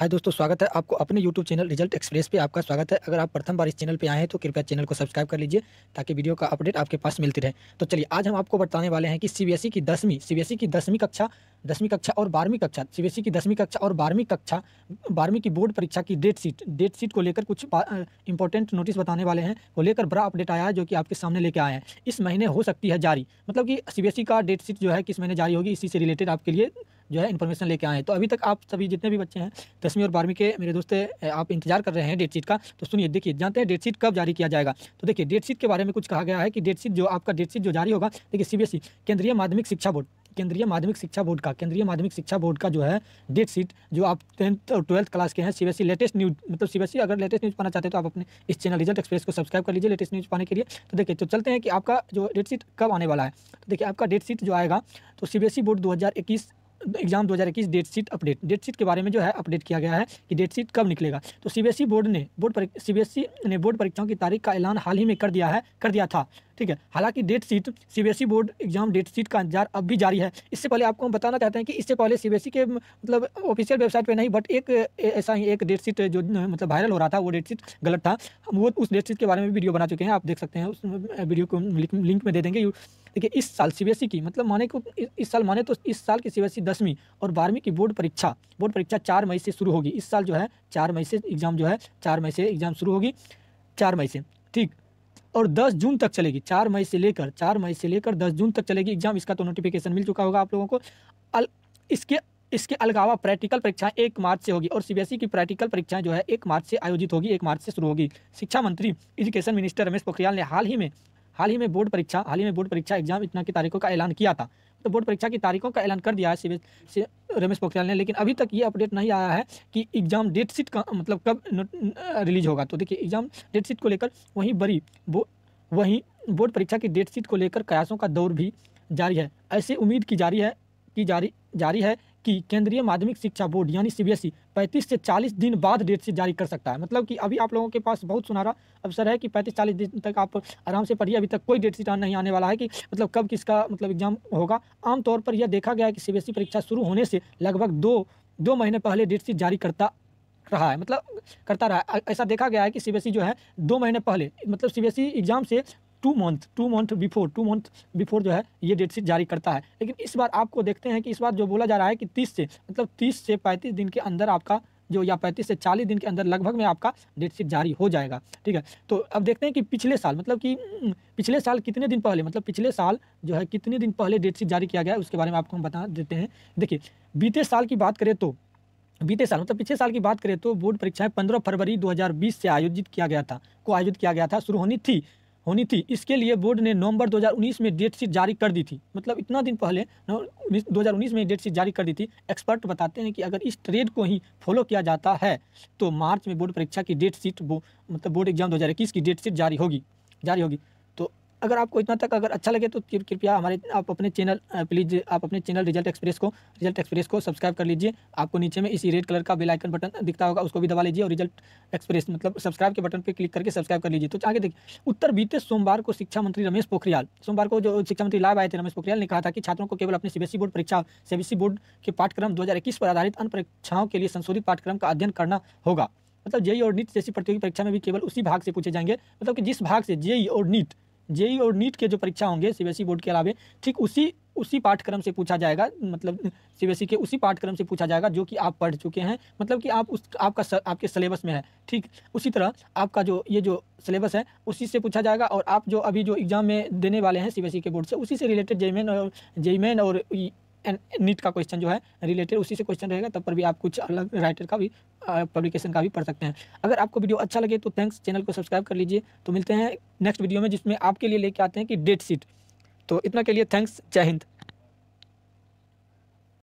हाय दोस्तों स्वागत है आपको अपने यूट्यूब चैनल रिजल्ट एक्सप्रेस पे आपका स्वागत है अगर आप प्रथम बार इस चैनल पे आए हैं तो कृपया चैनल को सब्सक्राइब कर लीजिए ताकि वीडियो का अपडेट आपके पास मिलती रहे तो चलिए आज हम आपको बताने वाले हैं कि सी की दसवीं सी की दसवीं कक्षा दसवीं कक्षा और बारहवीं कक्षा सी की दसवीं कक्षा और बारहवीं कक्षा बारहवीं की बोर्ड परीक्षा की डेट सीट डेट सीट को लेकर कुछ इंपॉर्टेंट नोटिस बताने वाले हैं वो लेकर बड़ा अपडेट आया है जो कि आपके सामने लेके आए हैं इस महीने हो सकती है जारी मतलब कि सी का डेट सीट जो है किस महीने जारी होगी इसी से रिलेटेड आपके लिए जो है इन्फॉर्मेशन लेके आए हैं तो अभी तक आप सभी जितने भी बच्चे हैं दसवीं और बारहवीं के मेरे दोस्त आप इंतजार कर रहे हैं डेट शीट का तो सुनिए देखिए जानते हैं डेट शीट कब जारी किया जाएगा तो देखिए डेट शीट के बारे में कुछ कहा गया है कि डेट शीट जो आपका डेट शीट जो जारी होगा देखिए सीबीएसई e, केंद्रीय माध्यमिक शिक्षा बोर्ड केंद्रीय माध्यमिक शिक्षा बोर्ड का केंद्रीय माध्यमिक शिक्षा बोर्ड का जो है डेट शीट जो आप टेंथ और ट्वेल्थ क्लास के हैं सीबीएसई लेटेस्ट न्यूज मतलब सीबीएसई e अगर लेटेस्ट न्यूज पाना चाहते हैं तो आप अपने इस चैनल रिजल्ट एक्सप्रेस को सब्सक्राइब कर लीजिए लेटेस्ट न्यूज पाने के लिए तो देखिए तो चलते हैं कि आपका जो डेट शीट कब आने वाला है तो देखिए आपका डेट शीट जो आएगा तो सी e बोर्ड दो exam 2021 date sheet update date sheet के बारे में जो है अपडेट किया गया है कि डेट शीट कब निकलेगा तो सीबीएसई बोर्ड e ने बोर्ड सीबीएसई e ने बोर्ड परीक्षाओं की तारीख का ऐलान हाल ही में कर दिया है कर दिया था ठीक है हालांकि date sheet CBSE board exam date sheet का इंतजार अब भी जारी है इससे पहले आपको हम बताना चाहते हैं कि इससे पहले सीबीएसई e के मतलब ऑफिशियल वेबसाइट पर नहीं बट एक ऐसा ही एक डेट शीट जो मतलब वायरल हो रहा था वो डेट शीट गलत था वो उस डेट शीट के बारे में वीडियो बना चुके हैं आप देख सकते हैं उस वीडियो को लिंक में दे देंगे देखिए इस साल सी की मतलब माने को इस साल माने तो इस साल की सी बी दसवीं और बारहवीं की बोर्ड परीक्षा बोर्ड परीक्षा चार मई से शुरू होगी इस साल जो है चार मई से एग्ज़ाम जो है चार मई से एग्ज़ाम शुरू होगी चार मई से ठीक और 10 जून तक चलेगी चार मई से लेकर चार मई से लेकर 10 जून तक चलेगी एग्जाम इसका तो नोटिफिकेशन मिल चुका होगा आप लोगों को अल, इसके इसके अलावा प्रैक्टिकल परीक्षाएं एक मार्च से होगी और सीबीएसई की प्रैक्टिकल परीक्षाएं जो है एक मार्च से आयोजित होगी एक मार्च से शुरू होगी शिक्षा मंत्री एजुकेशन मिनिस्टर रमेश पोखरियाल ने हाल ही में हाल ही में बोर्ड परीक्षा हाल ही में बोर्ड परीक्षा एग्जाम इतना की तारीखों का ऐलान किया था तो बोर्ड परीक्षा की तारीखों का ऐलान कर दिया है रमेश पोखरियाल ने लेकिन अभी तक ये अपडेट नहीं आया है कि एग्जाम डेट शीट का मतलब कब रिलीज होगा तो देखिए एग्जाम डेट शीट को लेकर वहीं बड़ी वहीं बोर्ड परीक्षा की डेट शीट को लेकर कयासों का दौर भी जारी है ऐसे उम्मीद की जारी है की जारी जारी है कि केंद्रीय माध्यमिक शिक्षा बोर्ड यानी e, सीबीएसई 35 से 40 दिन बाद डेट से जारी कर सकता है मतलब कि अभी आप लोगों के पास बहुत सुनहरा अवसर है कि 35-40 दिन तक आप आराम से पढ़िए अभी तक कोई डेट शीट नहीं आने वाला है कि मतलब कब किसका मतलब एग्जाम होगा आमतौर पर यह देखा गया है कि सी e परीक्षा शुरू होने से लगभग दो दो महीने पहले डेट शीट जारी करता रहा है मतलब करता रहा है ऐसा देखा गया है कि सी e जो है दो महीने पहले मतलब सी एग्ज़ाम से two month two month before two month before जो है ये डेट शीट जारी करता है लेकिन इस बार आपको देखते हैं कि इस बार जो बोला जा रहा है कि तीस से मतलब तीस से पैंतीस दिन के अंदर आपका जो या पैंतीस से चालीस दिन के अंदर लगभग में आपका डेट शीट जारी हो जाएगा ठीक है तो अब देखते हैं कि पिछले साल मतलब कि हम्म, पिछले साल कितने दिन पहले मतलब पिछले साल जो है कितने दिन पहले डेट शीट जारी किया गया है उसके बारे में आपको हम बता देते हैं देखिए बीते साल की बात करें तो बीते साल मतलब पिछले साल की बात करें तो बोर्ड परीक्षाएं 15 फरवरी 2020 से आयोजित किया गया था को आयोजित किया गया था शुरू होनी थी होनी थी इसके लिए बोर्ड ने नवंबर 2019 में डेट शीट जारी कर दी थी मतलब इतना दिन पहले उन्नीस में डेट शीट जारी कर दी थी एक्सपर्ट बताते हैं कि अगर इस ट्रेड को ही फॉलो किया जाता है तो मार्च में बोर्ड परीक्षा की डेट शीट मतलब बोर्ड एग्जाम 2021 की डेट शीट जारी होगी जारी होगी अगर आपको इतना तक अगर अच्छा लगे तो कृपया हमारे आप अपने चैनल प्लीज़ आप अपने चैनल रिजल्ट एक्सप्रेस को रिजल्ट एक्सप्रेस को सब्सक्राइब कर लीजिए आपको नीचे में इसी रेड कलर का बेल आइकन बटन दिखता होगा उसको भी दबा लीजिए और रिजल्ट एक्सप्रेस मतलब सब्सक्राइब के बटन पर क्लिक करके सब्सक्राइब कर लीजिए तो आगे देखिए उत्तर बीते सोमवार को शिक्षा मंत्री रमेश पोखरियाल सोमवार को जो शिक्षा मंत्री लाभ आए थे रमेश पोखरियाल ने कहा था कि छात्रों को केवल अपने सीबीएसई e बोर्ड परीक्षा सी e बोर्ड के पाठ्यक्रम दो पर आधारित अन्य परीक्षाओं के लिए संशोधित पाठ्यक्रम का अध्ययन करना होगा मतलब जेई और नीट जैसी प्रतियोगी परीक्षा में भी केवल उसी भाग से पूछे जाएंगे मतलब कि जिस भाग से जेई और नीट जेई और नीट के जो परीक्षा होंगे सी बोर्ड के अलावे ठीक उसी उसी पाठ्यक्रम से पूछा जाएगा मतलब सी के उसी पाठ्यक्रम से पूछा जाएगा जो कि आप पढ़ चुके हैं मतलब कि आप उस आपका स, आपके सिलेबस में है ठीक उसी तरह आपका जो ये जो सिलेबस है उसी से पूछा जाएगा और आप जो अभी जो एग्ज़ाम में देने वाले हैं सी के बोर्ड से उसी से रिलेटेड जेईमेन और जेईमेन और नीट का क्वेश्चन जो है रिलेटेड उसी से क्वेश्चन रहेगा तब पर भी आप कुछ अलग राइटर का भी पब्लिकेशन का भी पढ़ सकते हैं अगर आपको वीडियो अच्छा लगे तो थैंक्स चैनल को सब्सक्राइब कर लीजिए तो मिलते हैं नेक्स्ट वीडियो में जिसमें आपके लिए लेके आते हैं कि डेट शीट तो इतना के लिए थैंक्स जय हिंद